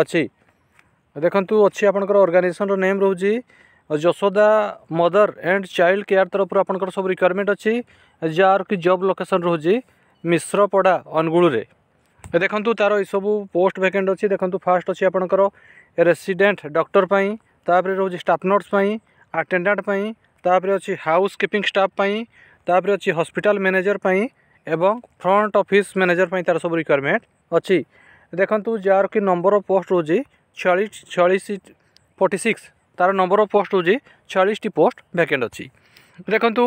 ଅଛି ଦେଖନ୍ତୁ ଅଛି ଆପଣଙ୍କର ଅର୍ଗାନାଇଜେସନ୍ର ନେମ୍ ରହୁଛି Yashoda mother and child care ତରଫରୁ ଆପଣଙ୍କର ସବୁ ରିକ୍ୱାରମେଣ୍ଟ ଅଛି ଯାହାର କି ଜବ୍ ଲୋକେସନ୍ ରହୁଛି ମିଶ୍ରପଡ଼ା ଅନୁଗୁଳରେ ଦେଖନ୍ତୁ ତା'ର ଏସବୁ ପୋଷ୍ଟ ଭେକେଣ୍ଟ ଅଛି ଦେଖନ୍ତୁ ଫାର୍ଷ୍ଟ ଅଛି ଆପଣଙ୍କର ରେସିଡେଣ୍ଟ ଡକ୍ଟର ପାଇଁ ତାପରେ ରହୁଛି ଷ୍ଟାଫ୍ ନର୍ସ ପାଇଁ ଆଟେଣ୍ଡାଣ୍ଟ ପାଇଁ ତାପରେ ଅଛି ହାଉସ୍ କିପିଂ ଷ୍ଟାଫ୍ ପାଇଁ ତାପରେ ଅଛି ହସ୍ପିଟାଲ ମ୍ୟାନେଜର ପାଇଁ ଏବଂ ଫ୍ରଣ୍ଟ ଅଫିସ୍ ମ୍ୟାନେଜର ପାଇଁ ତା'ର ସବୁ ରିକ୍ୱାରମେଣ୍ଟ ଅଛି ଦେଖନ୍ତୁ ଯାହାର କି ନମ୍ବର ଅଫ୍ ପୋଷ୍ଟ ହେଉଛି ଛୟାଳିଶ ଛୟାଳିଶ ଫର୍ଟି ସିକ୍ସ ତା'ର ନମ୍ବର ଅଫ୍ ପୋଷ୍ଟ ହେଉଛି ଛୟାଳିଶଟି ପୋଷ୍ଟ ଭ୍ୟାକେଣ୍ଟ ଅଛି ଦେଖନ୍ତୁ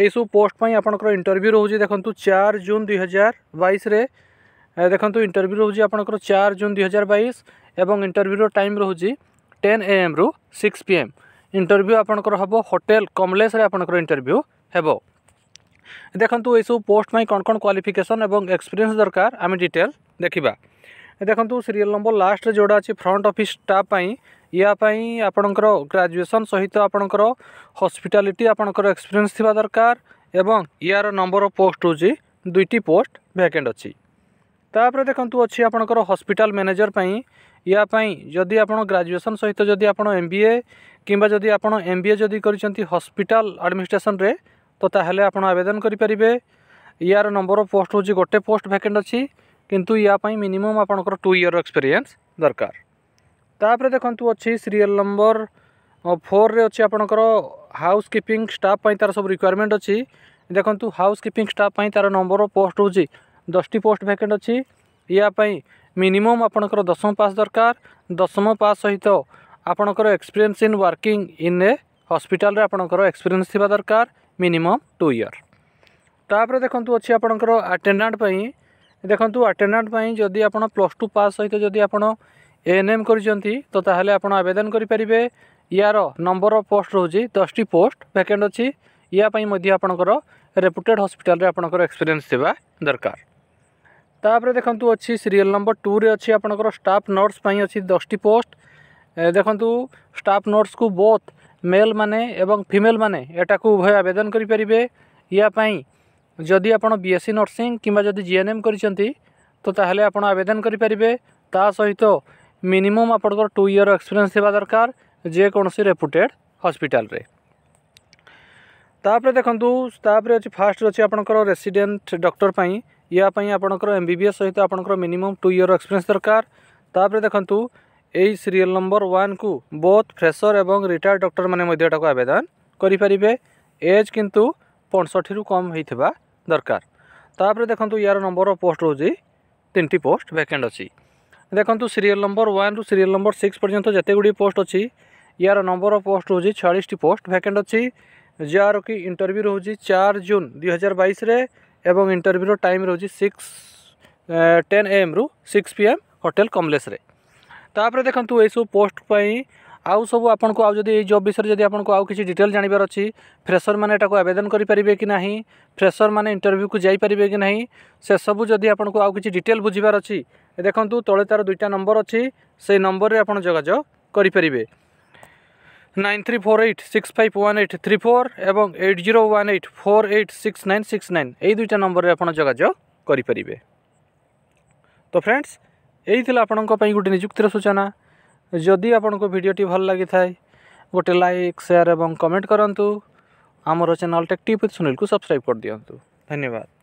ଏହିସବୁ ପୋଷ୍ଟ ପାଇଁ ଆପଣଙ୍କର ଇଣ୍ଟରଭ୍ୟୁ ରହୁଛି ଦେଖନ୍ତୁ ଚାରି ଜୁନ୍ ଦୁଇ ହଜାର ବାଇଶରେ ଦେଖନ୍ତୁ ଇଣ୍ଟରଭ୍ୟୁ ରହୁଛି ଆପଣଙ୍କର ଚାର ଜୁନ୍ ଦୁଇ ହଜାର ବାଇଶ ଏବଂ ଇଣ୍ଟରଭ୍ୟୁର ଟାଇମ୍ ରହୁଛି ଟେନ୍ ଏ ଏମ୍ରୁ ସିକ୍ସ ପି ଏମ୍ ଇଣ୍ଟରଭ୍ୟୁ ଆପଣଙ୍କର ହେବ ହୋଟେଲ କମଲେସ୍ରେ ଆପଣଙ୍କର ଇଣ୍ଟରଭ୍ୟୁ ହେବ ଦେଖନ୍ତୁ ଏହିସବୁ ପୋଷ୍ଟ ପାଇଁ କ'ଣ କ'ଣ କ୍ୱାଲିଫିକେସନ୍ ଏବଂ ଏକ୍ସପିରିଏନ୍ସ ଦରକାର ଆମେ ଡିଟେଲ୍ ଦେଖିବା ଦେଖନ୍ତୁ ସିରିଏଲ୍ ନମ୍ବର ଲାଷ୍ଟରେ ଯେଉଁଟା ଅଛି ଫ୍ରଣ୍ଟ ଅଫିସ୍ ଷ୍ଟାଫ୍ ପାଇଁ ୟା ପାଇଁ ଆପଣଙ୍କର ଗ୍ରାଜୁଏସନ୍ ସହିତ ଆପଣଙ୍କର ହସ୍ପିଟାଲିଟି ଆପଣଙ୍କର ଏକ୍ସପିରିଏନ୍ସ ଥିବା ଦରକାର ଏବଂ ୟାର ନମ୍ବର ଅଫ୍ ପୋଷ୍ଟ ହେଉଛି ଦୁଇଟି ପୋଷ୍ଟ ଭ୍ୟାକେଣ୍ଟ ଅଛି ତାପରେ ଦେଖନ୍ତୁ ଅଛି ଆପଣଙ୍କର ହସ୍ପିଟାଲ ମ୍ୟାନେଜର ପାଇଁ ୟା ପାଇଁ ଯଦି ଆପଣ ଗ୍ରାଜୁଏସନ୍ ସହିତ ଯଦି ଆପଣ ଏମ୍ ବି ଏ କିମ୍ବା ଯଦି ଆପଣ ଏମ୍ ବି ଏ ଯଦି କରିଛନ୍ତି ହସ୍ପିଟାଲ ଆଡ଼ମିନିଷ୍ଟ୍ରେସନରେ ତ ତାହେଲେ ଆପଣ ଆବେଦନ କରିପାରିବେ ୟାର ନମ୍ବର ଅଫ୍ ପୋଷ୍ଟ ହେଉଛି ଗୋଟେ ପୋଷ୍ଟ ଭ୍ୟାକେଣ୍ଟ ଅଛି କିନ୍ତୁ ୟା ପାଇଁ ମିନିମମ୍ ଆପଣଙ୍କର ଟୁ ଇୟର୍ ଏକ୍ସପେରିଏନ୍ସ ଦରକାର ତାପରେ ଦେଖନ୍ତୁ ଅଛି ସିରିଏଲ୍ ନମ୍ବର ଫୋର୍ରେ ଅଛି ଆପଣଙ୍କର ହାଉସ୍ କିପିଂ ଷ୍ଟାଫ୍ ପାଇଁ ତା'ର ସବୁ ରିକ୍ୱାରମେଣ୍ଟ ଅଛି ଦେଖନ୍ତୁ ହାଉସ୍ କିପିଂ ଷ୍ଟାଫ୍ ପାଇଁ ତା'ର ନମ୍ବର ପୋଷ୍ଟ ହେଉଛି ଦଶଟି ପୋଷ୍ଟ ଭ୍ୟାକେଣ୍ଟ ଅଛି ୟା ପାଇଁ ମିନିମମ୍ ଆପଣଙ୍କର ଦଶମ ପାସ୍ ଦରକାର ଦଶମ ପାସ୍ ସହିତ ଆପଣଙ୍କର experience in working in a ହସ୍ପିଟାଲରେ ଆପଣଙ୍କର ଏକ୍ସପିରିଏନ୍ସ ଥିବା ଦରକାର ମିନିମମ୍ ଟୁ ଇୟର୍ ତାପରେ ଦେଖନ୍ତୁ ଅଛି ଆପଣଙ୍କର ଆଟେଣ୍ଡାଣ୍ଟ ପାଇଁ ଦେଖନ୍ତୁ ଆଟେଣ୍ଡାଣ୍ଟ ପାଇଁ ଯଦି ଆପଣ ପ୍ଲସ୍ ଟୁ ପାସ୍ ସହିତ ଯଦି ଆପଣ ଏଏନ୍ଏମ୍ କରିଛନ୍ତି ତ ତାହେଲେ ଆପଣ ଆବେଦନ କରିପାରିବେ ୟାର ନମ୍ବର ଅଫ୍ ପୋଷ୍ଟ ରହୁଛି ଦଶଟି ପୋଷ୍ଟ ଭ୍ୟାକେଣ୍ଟ ଅଛି ୟା ପାଇଁ ମଧ୍ୟ ଆପଣଙ୍କର ରେପୁଟେଡ଼୍ ହସ୍ପିଟାଲରେ ଆପଣଙ୍କର ଏକ୍ସପିରିଏନ୍ସ ଥିବା ଦରକାର ତାପରେ ଦେଖନ୍ତୁ ଅଛି ସିରିଏଲ୍ ନମ୍ବର ଟୁରେ ଅଛି ଆପଣଙ୍କର ଷ୍ଟାଫ୍ ନର୍ସ ପାଇଁ ଅଛି ଦଶଟି ପୋଷ୍ଟ ଦେଖନ୍ତୁ ଷ୍ଟାଫ୍ ନର୍ସକୁ ବୋଥ୍ ମେଲ୍ ମାନେ ଏବଂ ଫିମେଲ୍ ମାନେ ଏଟାକୁ ଉଭୟ ଆବେଦନ କରିପାରିବେ ୟା ପାଇଁ ଯଦି ଆପଣ ବି ଏସ୍ ସି ନର୍ସିଂ କିମ୍ବା ଯଦି ଜି ଏନ୍ ଏମ୍ କରିଛନ୍ତି ତ ତାହେଲେ ଆପଣ ଆବେଦନ କରିପାରିବେ ତା ସହିତ ମିନିମମ୍ ଆପଣଙ୍କର ଟୁ ଇୟର୍ ଏକ୍ସପିରିଏନ୍ସ ଥିବା ଦରକାର ଯେକୌଣସି ରେପୁଟେଡ଼୍ ହସ୍ପିଟାଲରେ ତାପରେ ଦେଖନ୍ତୁ ତାପରେ ଅଛି ଫାର୍ଷ୍ଟ ଅଛି ଆପଣଙ୍କର ରେସିଡେଣ୍ଟ ଡକ୍ଟର ପାଇଁ ୟା ପାଇଁ ଆପଣଙ୍କର ଏମ୍ ବି ବି ଏସ୍ ସହିତ ଆପଣଙ୍କର ମିନିମମ୍ ଟୁ ଇୟର୍ ଏକ୍ସପିରିଏନ୍ସ ଦରକାର ତାପରେ ଦେଖନ୍ତୁ ଏହି ସିରିଏଲ୍ ନମ୍ବର ୱାନ୍କୁ ବୋଥ୍ ଫ୍ରେସର ଏବଂ ରିଟାୟାର୍ଡ଼ ଡକ୍ଟରମାନେ ମଧ୍ୟ ଏଟାକୁ ଆବେଦନ କରିପାରିବେ ଏଜ୍ କିନ୍ତୁ ପଞ୍ଚଷଠିରୁ କମ୍ ହୋଇଥିବା দরকার তাপরে দেখুন ইয়ার নম্বর পোস্ট রয়েছে তিনটি পোস্ট ভ্যাকেন্ট অছি দেখুন সিরিয়াল নম্বর ওয়ান রু সিরিয়াল নম্বর সিক্স পর্যন্ত যেতগুড়ি পোস্ট অছি ইয়ার নম্বর পোস্ট রয়েছে ছয়াশটি পোস্ট ভ্যাকেন্ট অছি যার কি ইন্টরভিউ রয়েছে চার জুন দুই হাজার বাইশে এবং ইন্টরভিউর টাইম রয়েছে সিক্স টেন এম রু সিক্স পি এম হোটেল কমলেসে তাপরে দেখুন এইসব পোস্ট পাই আউ সব আপনার আউ যদি এই জব বিষয়ে যদি আপনার আউ কিছু ডিটেল জাঁবার অছি ফ্রেসর মানে এটা আবেদন করে পারে কি না ফ্রেসর মানে ইন্টরভিউ কু যাইপারে কি না সেসবু যদি আপনার আউ কিছু ডিটেল বুঝবার অছি দেখুন তলে তার দুইটা নম্বর অছি সেই নম্বরে আপনার যোগাযোগ করে পারে nine three four eight six five one eight three four এবং eight zero one eight four eight six nine six nine এই দুইটা নম্বরে আপনার যোগাযোগ করে পারে তো ফ্রেন্ডস এই লা আপনার গোটে নিযুক্তির সূচনা ଯଦି ଆପଣଙ୍କୁ ଭିଡ଼ିଓଟି ଭଲ ଲାଗିଥାଏ ଗୋଟେ ଲାଇକ୍ ସେୟାର୍ ଏବଂ କମେଣ୍ଟ କରନ୍ତୁ ଆମର ଚ୍ୟାନେଲ୍ ଟେକ୍ ଟିପ୍ ସୁନୀଲକୁ ସବସ୍କ୍ରାଇବ୍ କରିଦିଅନ୍ତୁ ଧନ୍ୟବାଦ